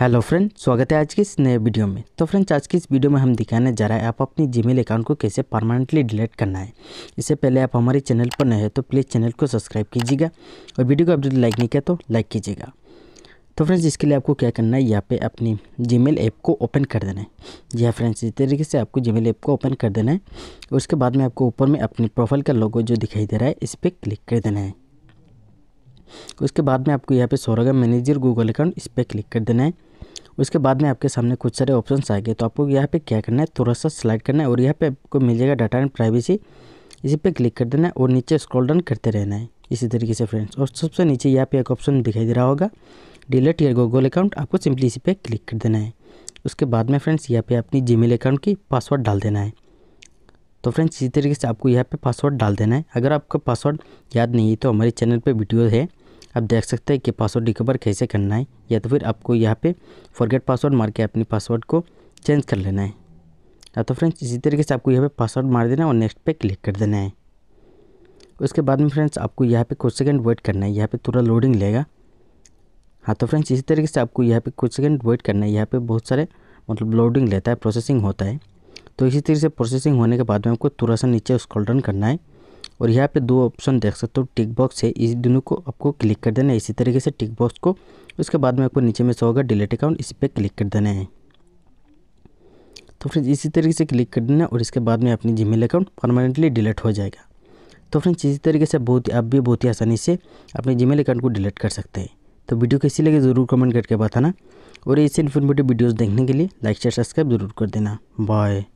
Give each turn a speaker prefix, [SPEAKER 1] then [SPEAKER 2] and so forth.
[SPEAKER 1] hello friend स्वागत है आज की इस नए वीडियो में तो फ्रेंड्स आज की इस वीडियो में हम दिखाने जा रहे हैं आप अपनी जीमेल अकाउंट को कैसे परमानेंटली डिलीट करना है इससे पहले आप हमारे चैनल पर नए हैं तो प्लीज़ चैनल को सब्सक्राइब कीजिएगा और वीडियो को आप जब लाइक नहीं किया तो लाइक कीजिएगा तो फ्रेंड्स इसके लिए आपको क्या करना है यहाँ पर अपनी जी ऐप को ओपन कर देना है जी हाँ फ्रेंड्स इस तरीके से आपको जी ऐप को ओपन कर देना है उसके बाद में आपको ऊपर में अपनी प्रोफाइल का लोगो जो दिखाई दे रहा है इस पर क्लिक कर देना है उसके बाद में आपको यहाँ पे सौरगा मैनेजर गूगल अकाउंट इस पर क्लिक कर देना है उसके बाद में आपके सामने कुछ सारे ऑप्शन आएंगे तो आपको यहाँ पे क्या करना है थोड़ा सा सिलेक्ट करना है और यहाँ पे आपको मिल जाएगा डाटा एंड प्राइवेसी इसी पे क्लिक कर देना है और नीचे स्क्रॉल डाउन करते रहना है इसी तरीके से फ्रेंड्स और सबसे नीचे यहाँ पे एक ऑप्शन दिखाई दे रहा होगा डिलेट या गूगल अकाउंट आपको सिंपली इसी पर क्लिक कर देना है उसके बाद में फ्रेंड्स यहाँ पे अपनी जीमेल अकाउंट की पासवर्ड डाल देना है तो फ्रेंड्स इसी तरीके से आपको यहाँ पे पासवर्ड डाल देना है अगर आपका पासवर्ड याद नहीं है तो हमारे चैनल पे वीडियो है आप देख सकते हैं कि पासवर्ड रिकवर कैसे करना है या तो फिर आपको यहाँ पे फॉरगेट पासवर्ड मार के अपनी पासवर्ड को चेंज कर लेना है या तो फ्रेंड्स इसी तरीके से आपको यहाँ पे पासवर्ड मार देना है और नेक्स्ट पे क्लिक कर देना है उसके बाद में फ्रेंड्स आपको यहाँ पे कुछ सेकंड वेट करना है यहाँ पे थोड़ा लोडिंग लेगा हाँ तो फ्रेंड्स इसी तरीके से आपको यहाँ पर कुछ सेकेंड वेट करना है यहाँ पर बहुत सारे मतलब लोडिंग लेता है प्रोसेसिंग होता है तो इसी तरीके से प्रोसेसिंग होने के बाद में आपको थोड़ा सा नीचे उसको डन करना है और यहाँ पे दो ऑप्शन देख सकते हो टिक बॉक्स है इस दोनों को आपको क्लिक कर देना है इसी तरीके से टिक बॉक्स को उसके बाद में आपको नीचे में सो होगा डिलीट अकाउंट इसी पर क्लिक कर देना है तो फ्रेंड्स इसी तरीके से क्लिक कर देना है और इसके बाद में अपनी जी अकाउंट परमानेंटली डिलीट हो जाएगा तो फ्रेंड्स इसी तरीके से बहुत आप भी बहुत ही आसानी से अपने जी अकाउंट को डिलीट कर सकते हैं तो वीडियो कैसी लगे ज़रूर कमेंट करके बताना और ऐसे इन्फॉर्मेटिव वीडियोस देखने के लिए लाइक शेयर सब्सक्राइब जरूर कर देना बाय